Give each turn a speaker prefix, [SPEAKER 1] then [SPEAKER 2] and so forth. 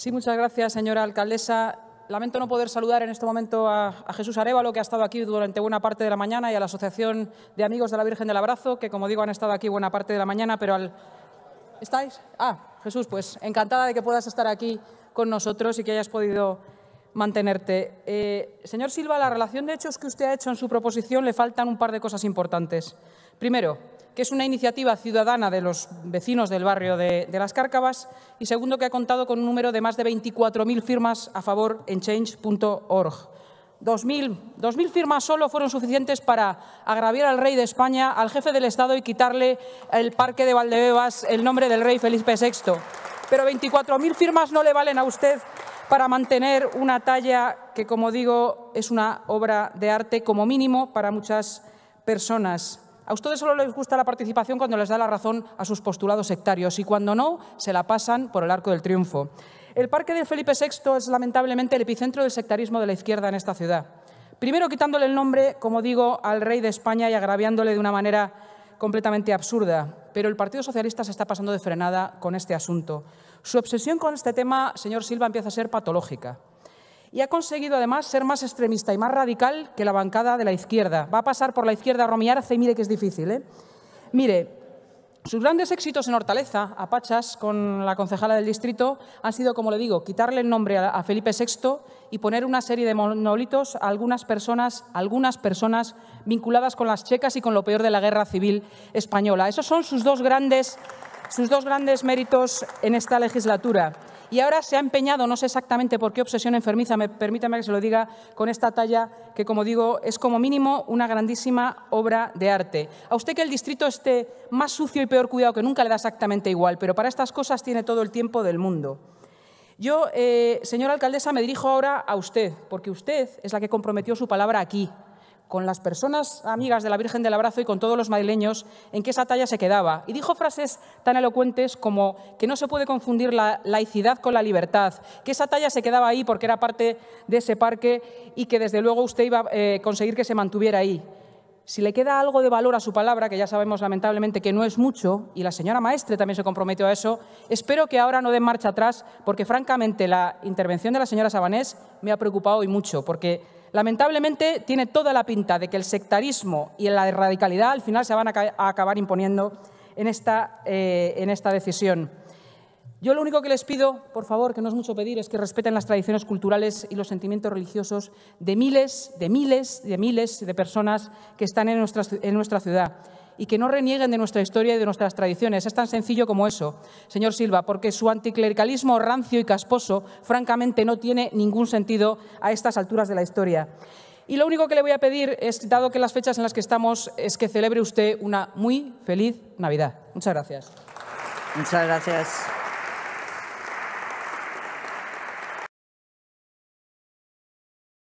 [SPEAKER 1] Sí, muchas gracias, señora alcaldesa. Lamento no poder saludar en este momento a, Jesús Arevalo, que ha estado aquí durante buena parte de la mañana, y a la Asociación de Amigos de la Virgen del Abrazo, que, como digo, han estado aquí buena parte de la mañana, pero al... ¿Estáis? Ah, Jesús, pues encantada de que puedas estar aquí con nosotros y que hayas podido mantenerte. Eh, señor Silva, la relación de hechos que usted ha hecho en su proposición le faltan un par de cosas importantes. Primero, que es una iniciativa ciudadana de los vecinos del barrio de, Las Cárcavas y segundo, que ha contado con un número de más de 24.000 firmas a favor en change.org. 2.000, mil firmas solo fueron suficientes para agraviar al rey de España, al jefe del Estado y quitarle el parque de Valdebebas el nombre del rey Felipe VI. Pero 24.000 firmas no le valen a usted para mantener una talla que, como digo, es una obra de arte como mínimo para muchas personas. A ustedes solo les gusta la participación cuando les da la razón a sus postulados sectarios y cuando no, se la pasan por el arco del triunfo. El Parque de Felipe VI es lamentablemente el epicentro del sectarismo de la izquierda en esta ciudad. Primero quitándole el nombre, como digo, al rey de España y agraviándole de una manera completamente absurda pero el Partido Socialista se está pasando de frenada con este asunto. Su obsesión con este tema, señor Silva, empieza a ser patológica. Y ha conseguido además ser más extremista y más radical que la bancada de la izquierda. Va a pasar por la izquierda a romiarse y mire que es difícil. ¿eh? Mire, sus grandes éxitos en Hortaleza, a Pachas, con la concejala del distrito, han sido, como le digo, quitarle el nombre a Felipe VI y poner una serie de monolitos a algunas personas, algunas personas vinculadas con las checas y con lo peor de la guerra civil española. Esos son sus dos grandes, sus dos grandes méritos en esta legislatura y ahora se ha empeñado, no sé exactamente por qué obsesión enfermiza, me, permítame que se lo diga, con esta talla que, como digo, es como mínimo una grandísima obra de arte. A usted que el distrito esté más sucio y peor cuidado que nunca le da exactamente igual, pero para estas cosas tiene todo el tiempo del mundo. Yo, eh, señora alcaldesa, me dirijo ahora a usted, porque usted es la que comprometió su palabra aquí, con las personas amigas de la Virgen del Abrazo y con todos los madrileños en que esa talla se quedaba. Y dijo frases tan elocuentes como que no se puede confundir la laicidad con la libertad, que esa talla se quedaba ahí porque era parte de ese parque y que desde luego usted iba a eh, conseguir que se mantuviera ahí. Si le queda algo de valor a su palabra, que ya sabemos lamentablemente que no es mucho, y la señora maestre también se comprometió a eso, espero que ahora no den marcha atrás, porque francamente la intervención de la señora Sabanés me ha preocupado hoy mucho, porque Lamentablemente tiene toda la pinta de que el sectarismo y la radicalidad al final se van a, acabar imponiendo en esta, eh, en esta decisión. Yo lo único que les pido, por favor, que no es mucho pedir, es que respeten las tradiciones culturales y los sentimientos religiosos de miles, de miles, de miles de personas que están en nuestra ciudad y que no renieguen de nuestra historia y de nuestras tradiciones. Es tan sencillo como eso, señor Silva, porque su anticlericalismo rancio y casposo, francamente, no tiene ningún sentido a estas alturas de la historia. Y lo único que le voy a pedir es, dado que las fechas en las que estamos, es que celebre usted una muy feliz Navidad. Muchas gracias. Muchas gracias.